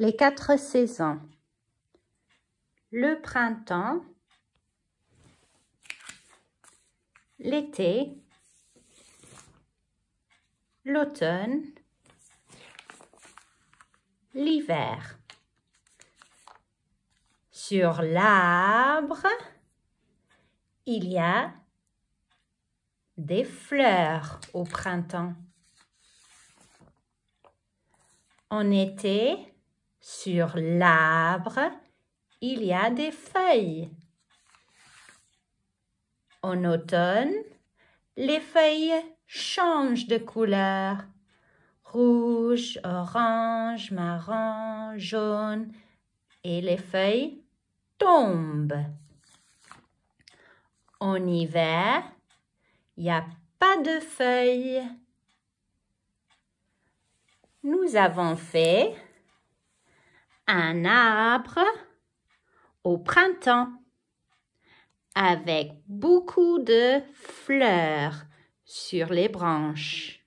Les quatre saisons. Le printemps, l'été, l'automne, l'hiver. Sur l'arbre, il y a des fleurs au printemps. En été, sur l'arbre, il y a des feuilles. En automne, les feuilles changent de couleur. Rouge, orange, marron, jaune, et les feuilles tombent. En hiver, il n'y a pas de feuilles. Nous avons fait un arbre au printemps avec beaucoup de fleurs sur les branches.